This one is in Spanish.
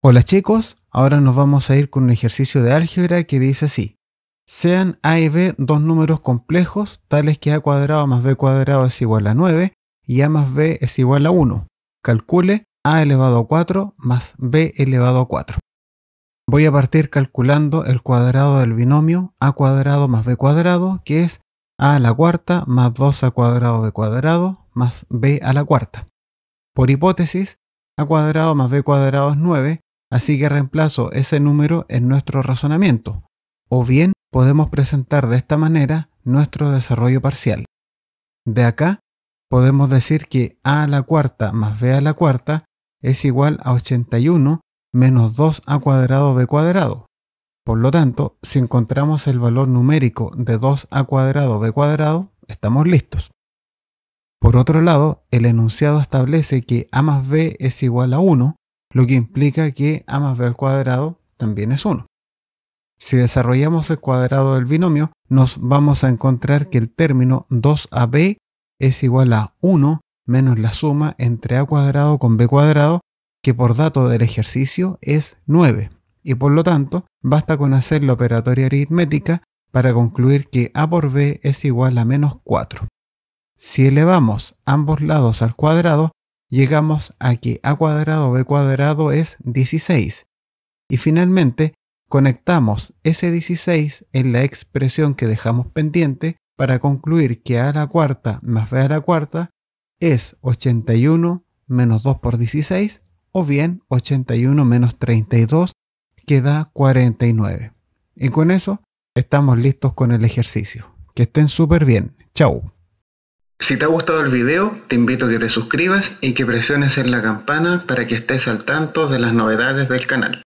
Hola chicos, ahora nos vamos a ir con un ejercicio de álgebra que dice así. Sean a y b dos números complejos tales que a cuadrado más b cuadrado es igual a 9 y a más b es igual a 1. Calcule a elevado a 4 más b elevado a 4. Voy a partir calculando el cuadrado del binomio a cuadrado más b cuadrado que es a a la cuarta más 2 a cuadrado b cuadrado más b a la cuarta. Por hipótesis, a cuadrado más b cuadrado es 9 Así que reemplazo ese número en nuestro razonamiento. O bien podemos presentar de esta manera nuestro desarrollo parcial. De acá podemos decir que a a la cuarta más b a la cuarta es igual a 81 menos 2 a cuadrado b cuadrado. Por lo tanto, si encontramos el valor numérico de 2 a cuadrado b cuadrado, estamos listos. Por otro lado, el enunciado establece que a más b es igual a 1, lo que implica que a más b al cuadrado también es 1. Si desarrollamos el cuadrado del binomio, nos vamos a encontrar que el término 2ab es igual a 1 menos la suma entre a cuadrado con b cuadrado, que por dato del ejercicio es 9. Y por lo tanto, basta con hacer la operatoria aritmética para concluir que a por b es igual a menos 4. Si elevamos ambos lados al cuadrado, llegamos a que a cuadrado b cuadrado es 16. Y finalmente, conectamos ese 16 en la expresión que dejamos pendiente para concluir que a la cuarta más b a la cuarta es 81 menos 2 por 16 o bien 81 menos 32 que da 49. Y con eso estamos listos con el ejercicio. Que estén súper bien. Chau. Si te ha gustado el video, te invito a que te suscribas y que presiones en la campana para que estés al tanto de las novedades del canal.